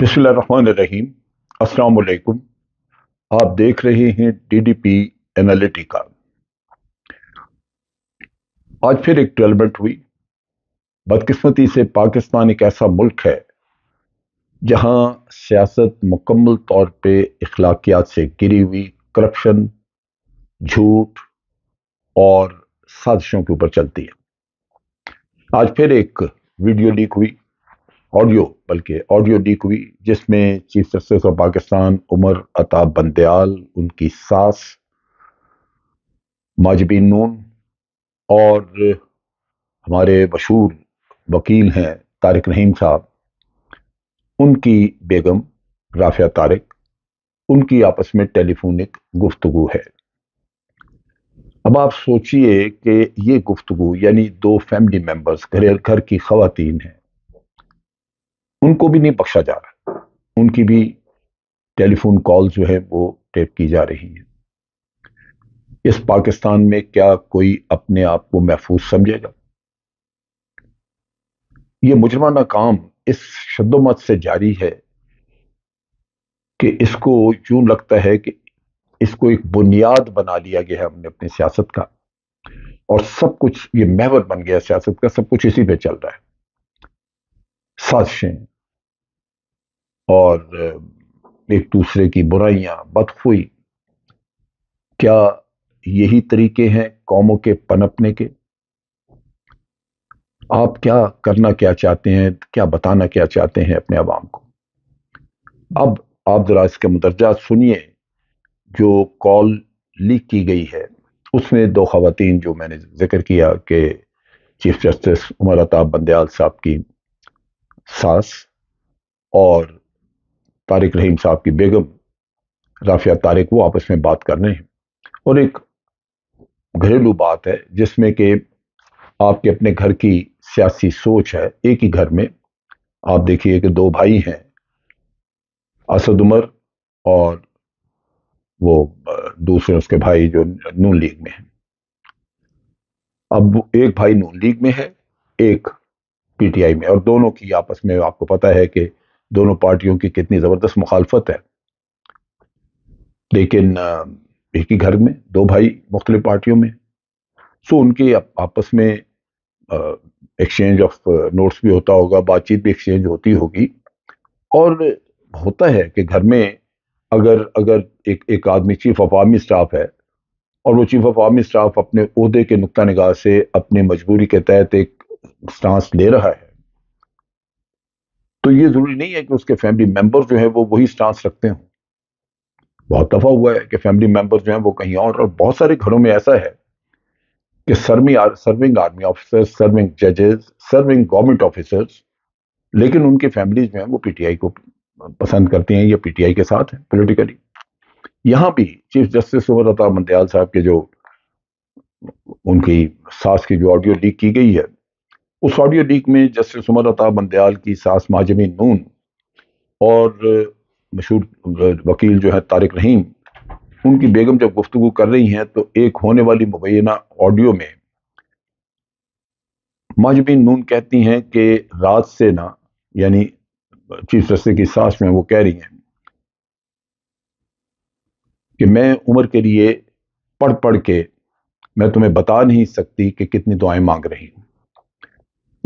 बिस्मिल्लाहिर्रहमानिर्रहीम अस्सलाम वालेकुम आप देख रहे हैं डीडीपी एनालिटिका आज फिर एक डेवलपमेंट हुई बदकिस्मती से पाकिस्तान एक ऐसा मुल्क है जहां सियासत मुकम्मल तौर पे अखलाकियात से गिरी हुई करप्शन झूठ और साजिशों के ऊपर चलती है आज फिर एक वीडियो लीक हुई ऑडियो बल्कि ऑडियो लीक हुई जिसमें chief justice of Pakistan Umar Ata Bandial उनकी सास माजबीन नून और हमारे मशहूर वकील हैं तारिक रहीम साहब उनकी बेगम राफिया तारिक उनकी आपस में टेलीफोनिक गुफ्तु है अब आप सोचिए कि ये गुफ्तु यानी दो फैमिली मेम्बर्स घर घर की खातन हैं उनको भी नहीं बख्शा जा रहा उनकी भी टेलीफोन कॉल जो है वो टेप की जा रही है इस पाकिस्तान में क्या कोई अपने आप को महफूज समझेगा ये मुजरमाना काम इस शदोमत से जारी है कि इसको यूं लगता है कि इसको एक बुनियाद बना लिया गया है हमने अपनी सियासत का और सब कुछ ये महवर बन गया सियासत का सब कुछ इसी पे चल रहा है साजिशें और एक दूसरे की बुराइयां बदखुई क्या यही तरीके हैं कौमों के पनपने के आप क्या करना क्या चाहते हैं क्या बताना क्या चाहते हैं अपने आवाम को अब आप ज़रा इसके मुदरजा सुनिए जो कॉल लीक की गई है उसमें दो खातन जो मैंने जिक्र किया कि चीफ जस्टिस उमर अताब बंदयाल साहब की सास और तारिक रहीम साहब की बेगम राफिया तारिक वो आपस में बात कर रहे हैं और एक घरेलू बात है जिसमें कि आपके अपने घर की सियासी सोच है एक ही घर में आप देखिए कि दो भाई हैं असद उमर और वो दूसरे उसके भाई जो नून लीग में हैं अब एक भाई नून लीग में है एक पीटीआई में और दोनों की आपस में आपको पता है कि दोनों पार्टियों की कितनी ज़बरदस्त मुखालफत है लेकिन एक ही घर में दो भाई मुख्तलिफ पार्टियों में सो उनके आपस में एक्सचेंज ऑफ नोट्स भी होता होगा बातचीत भी एक्सचेंज होती होगी और होता है कि घर में अगर अगर एक एक आदमी चीफ ऑफ आर्मी स्टाफ है और वो चीफ ऑफ आर्मी स्टाफ अपने अहदे के नुकता निगाह से अपनी मजबूरी के तहत एक स्टांस ले रहा है तो ये जरूरी नहीं है कि उसके फैमिली मेंबर जो है वो वही स्टांस रखते हों बहुत दफा हुआ है कि फैमिली मेंबर जो है वो कहीं और और बहुत सारे घरों में ऐसा है कि serving serving army officers serving जजेस सर्विंग गवर्नमेंट ऑफिसर्स लेकिन उनकी फैमिलीज जो है वो पीटीआई को पसंद करते हैं या पीटीआई के साथ हैं पोलिटिकली यहाँ भी चीफ जस्टिस उमर अता मंदयाल साहब के जो उनकी सास की जो ऑडियो लीक की गई है उस ऑडियो लीक में जस्टिस उमर अता बंदयाल की सास माजमी नून और मशहूर वकील जो है तारिक रहीम उनकी बेगम जब गुफ्तु कर रही हैं तो एक होने वाली मुबैना ऑडियो में माजमी नून कहती हैं कि रात से ना यानी चीफ जस्टिस की सास में वो कह रही हैं कि मैं उम्र के लिए पढ़ पढ़ के मैं तुम्हें बता नहीं सकती कि कितनी दुआएं मांग रही हूँ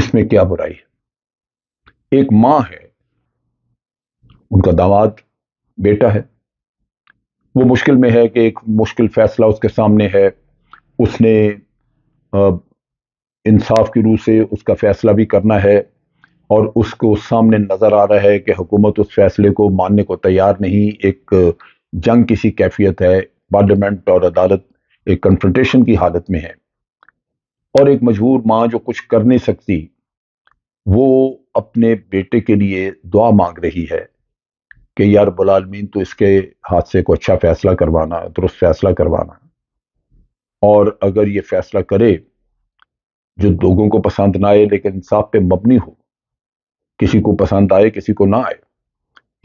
इसमें क्या बुराई है एक मां है उनका दामाद बेटा है वो मुश्किल में है कि एक मुश्किल फैसला उसके सामने है उसने इंसाफ की रूह से उसका फैसला भी करना है और उसको सामने नज़र आ रहा है कि हुकूमत उस फैसले को मानने को तैयार नहीं एक जंग किसी कैफियत है पार्लियामेंट और अदालत एक कन्फ्रंटेशन की हालत में है और एक मजबूर माँ जो कुछ कर नहीं सकती वो अपने बेटे के लिए दुआ मांग रही है कि यार बुलामीन तो इसके हादसे को अच्छा फैसला करवाना दुरुस्त फैसला करवाना और अगर ये फैसला करे जो लोगों को पसंद ना आए लेकिन इंसाफ पे मबनी हो किसी को पसंद आए किसी को ना आए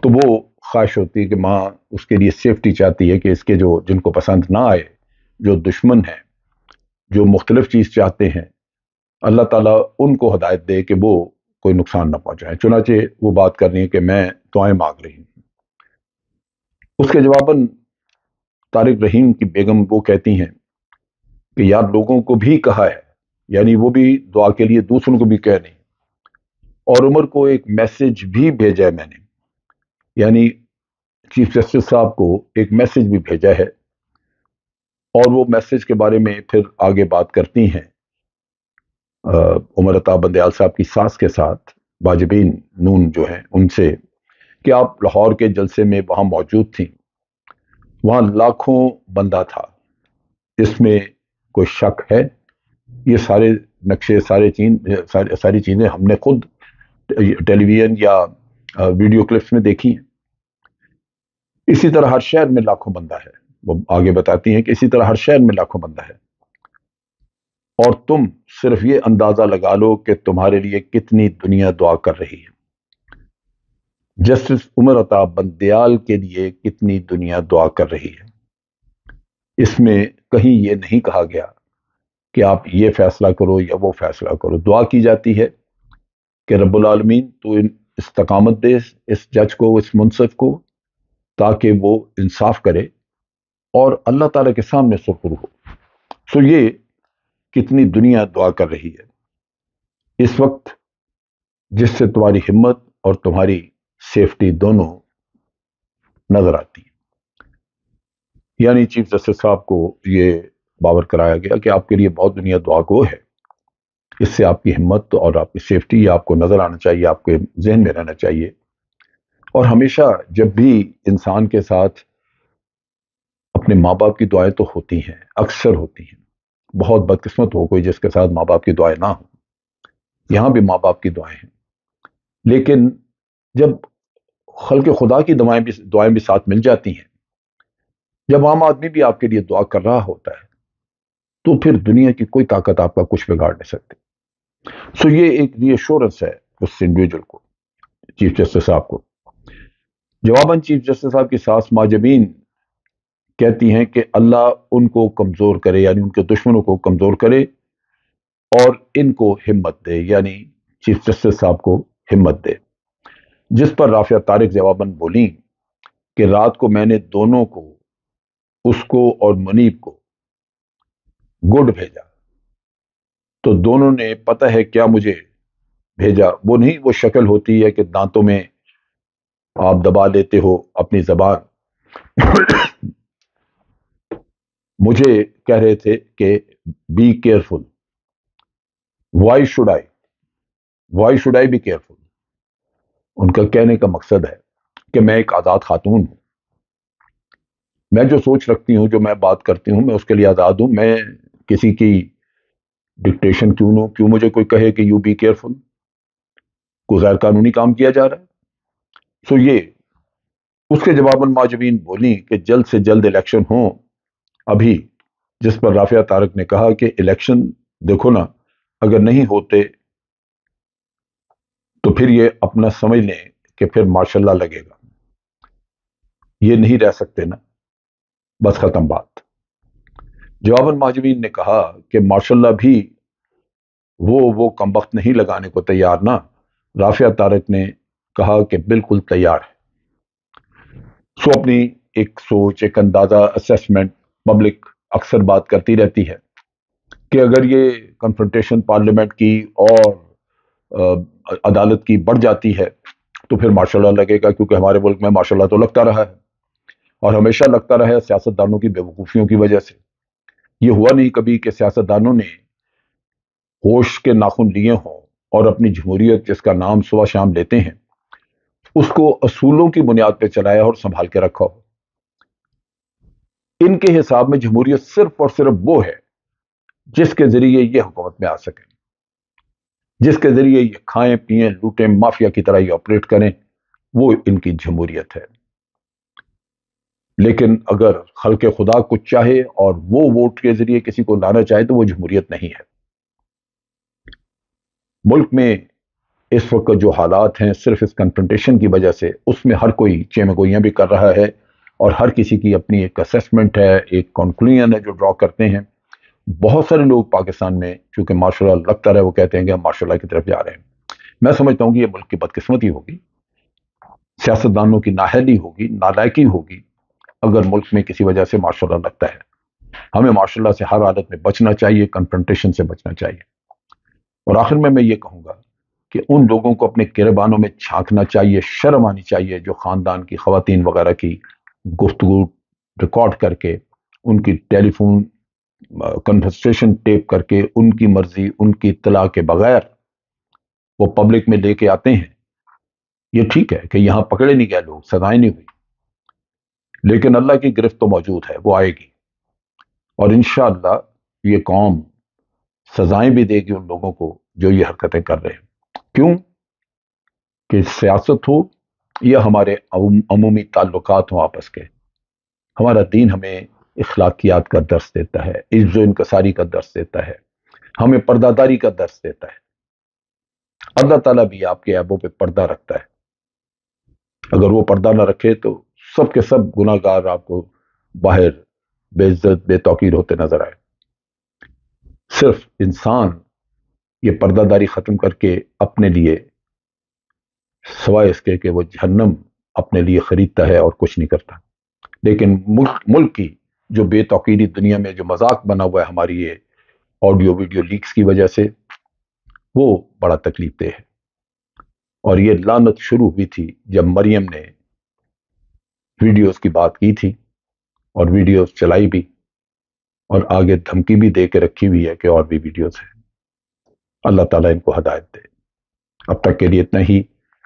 तो वो ख्वाहिश होती है कि माँ उसके लिए सेफ्टी चाहती है कि इसके जो जिनको पसंद ना आए जो दुश्मन हैं जो मुख्तलिफ चीज़ चाहते हैं अल्लाह ताला उनको हदायत दे कि वो कोई नुकसान ना पहुँचाएं चुनाचे वो बात कर रही है कि मैं दुआएं मांग रही हूँ उसके जवाबन तारिक रहीम की बेगम वो कहती हैं कि यार लोगों को भी कहा है यानी वो भी दुआ के लिए दूसरों को भी कह रही और उमर को एक मैसेज भी भेजा है मैंने यानी चीफ जस्टिस साहब को एक मैसेज भी भेजा है और वो मैसेज के बारे में फिर आगे बात करती हैं उमर अताब बंदयाल साहब की सास के साथ बाजबीन नून जो है उनसे कि आप लाहौर के जलसे में वहाँ मौजूद थी वहाँ लाखों बंदा था इसमें कोई शक है ये सारे नक्शे सारे चीन सारे सारी चीज़ें हमने खुद टेलीविज़न या वीडियो क्लिप्स में देखी हैं इसी तरह हर शहर में लाखों बंदा है वो आगे बताती हैं कि इसी तरह हर शहर में लाखों बंदा है और तुम सिर्फ ये अंदाजा लगा लो कि तुम्हारे लिए कितनी दुनिया दुआ कर रही है जस्टिस उमर अता बंदयाल के लिए कितनी दुनिया दुआ कर रही है इसमें कहीं ये नहीं कहा गया कि आप ये फैसला करो या वो फैसला करो दुआ की जाती है कि रबालमीन तो इन इस्तकामत दे इस जज को इस मुनसफ को ताकि वो इंसाफ करे और अल्लाह ताला के सामने सुपुर हो सो ये कितनी दुनिया दुआ कर रही है इस वक्त जिससे तुम्हारी हिम्मत और तुम्हारी सेफ्टी दोनों नजर आती है यानी चीफ जस्टिस साहब को ये बावर कराया गया कि आपके लिए बहुत दुनिया दुआ को है इससे आपकी हिम्मत और आपकी सेफ्टी आपको नज़र आना चाहिए आपके जहन में रहना चाहिए और हमेशा जब भी इंसान के साथ अपने माँ बाप की दुआएं तो होती हैं अक्सर होती हैं बहुत बदकिस्मत हो कोई जिसके साथ माँ बाप की दुआएं ना हो यहाँ भी माँ बाप की दुआएं हैं लेकिन जब खल के खुदा की दुआएं भी दुआएं भी साथ मिल जाती हैं जब आम आदमी भी आपके लिए दुआ कर रहा होता है तो फिर दुनिया की कोई ताकत आपका कुछ बिगाड़ नहीं सकती सो ये एक रीअश्योरेंस है उस इंडिविजुअल को चीफ जस्टिस साहब को जवाबन चीफ जस्टिस साहब की सास माजबीन कहती हैं कि अल्लाह उनको कमज़ोर करे यानी उनके दुश्मनों को कमज़ोर करे और इनको हिम्मत दे यानी चीफ जस्टिस साहब को हिम्मत दे जिस पर राफिया तारिक जवाबन बोली कि रात को मैंने दोनों को उसको और मुनीब को गुड भेजा तो दोनों ने पता है क्या मुझे भेजा वो नहीं वो शक्ल होती है कि दांतों में आप दबा लेते हो अपनी जबान मुझे कह रहे थे कि be careful why should I why should I be careful उनका कहने का मकसद है कि मैं एक आज़ाद खातून हूँ मैं जो सोच रखती हूँ जो मैं बात करती हूँ मैं उसके लिए आज़ाद हूँ मैं किसी की डिक्टेशन क्यों लूँ क्यों मुझे कोई कहे कि यू बी केयरफुल को गैर कानूनी काम किया जा रहा है सो ये उसके जवाब माजवीन बोली कि जल्द से जल्द इलेक्शन हों अभी जिस पर राफिया तारक ने कहा कि इलेक्शन देखो ना अगर नहीं होते तो फिर ये अपना समझ लें कि फिर माशाल्लाह लगेगा ये नहीं रह सकते ना बस ख़त्म बात जवाबन माजमीन ने कहा कि माशाल्लाह भी वो वो कम वक्त नहीं लगाने को तैयार ना राफिया तारक ने कहा कि बिल्कुल तैयार है सो अपनी एक सोच एक अंदाज़ा असेसमेंट पब्लिक अक्सर बात करती रहती है कि अगर ये कन्फ्रंटेशन पार्लियामेंट की और आ, अदालत की बढ़ जाती है तो फिर मार्शल लगेगा क्योंकि हमारे मुल्क में मार्शल तो लगता रहा है और हमेशा लगता रहा है सियासतदानों की बेवकूफ़ियों की वजह से ये हुआ नहीं कभी कि सियासतदानों ने होश के नाखून लिए हों और अपनी जमहूरियत जिसका नाम सुबह शाम लेते हैं उसको असूलों की बुनियाद पर चलाया और संभाल के रखा हो इनके हिसाब में जमहूरियत सिर्फ और सिर्फ वो है जिसके जरिए ये हुकूमत में आ सके जिसके जरिए ये खाएं पिए लूटें माफिया की तरह ये ऑपरेट करें वो इनकी जमहूरियत है लेकिन अगर हल्के खुदा कुछ चाहे और वो वोट के जरिए किसी को लाना चाहे तो वो जमहूरियत नहीं है मुल्क में इस वक्त जो हालात हैं सिर्फ इस कंफ्रंटेशन की वजह से उसमें हर कोई चेमगोइयां भी कर रहा है और हर किसी की अपनी एक असेसमेंट है एक कंक्लूजन है जो ड्रॉ करते हैं बहुत सारे लोग पाकिस्तान में चूंकि माशा लगता रहे वो कहते हैं कि हम माशा की तरफ जा रहे हैं मैं समझता हूँ कि ये मुल्क की बदकस्मती होगी सियासतदानों की नाहली होगी नालायकी होगी अगर मुल्क में किसी वजह से माशा लगता है हमें माशा से हर हालत में बचना चाहिए कन्फ्रंटेशन से बचना चाहिए और आखिर में मैं ये कहूँगा कि उन लोगों को अपने किरबानों में छांकना चाहिए शर्म आनी चाहिए जो ख़ानदान की खातन वगैरह की गुफ्तु रिकॉर्ड करके उनकी टेलीफोन कन्वर्सेशन टेप करके उनकी मर्जी उनकी इतला के बगैर वो पब्लिक में लेके आते हैं ये ठीक है कि यहाँ पकड़े नहीं गए लोग सदाएं नहीं हुई लेकिन अल्लाह की गिरफ्त तो मौजूद है वो आएगी और इन ये कौम सजाएं भी देगी उन लोगों को जो ये हरकतें कर रहे हैं क्यों कि सियासत हो यह हमारे अमूमी ताल्लुक हों आपस के हमारा दीन हमें अखलाकियात का दर्स देता है इज्जो इनकसारी का दर्स देता है हमें पर्दादारी का दर्स देता है अल्लाह ताला भी आपके ऐबों पे पर्दा रखता है अगर वो पर्दा ना रखे तो सब के सब गुनागार आपको बाहर बेइज्जत बेतौकीर होते नजर आए सिर्फ इंसान ये पर्दादारी ख़त्म करके अपने लिए सवाए इसके कि वो जहन्नम अपने लिए खरीदता है और कुछ नहीं करता लेकिन मुल्क मुल्क की जो बेतौकीदी दुनिया में जो मजाक बना हुआ है हमारी ये ऑडियो वीडियो लीक्स की वजह से वो बड़ा तकलीफ दे है और ये लानत शुरू हुई थी जब मरियम ने वीडियोस की बात की थी और वीडियोस चलाई भी और आगे धमकी भी दे के रखी हुई है कि और भी वीडियोस हैं अल्लाह ताला इनको हदायत दे अब तक के लिए इतना ही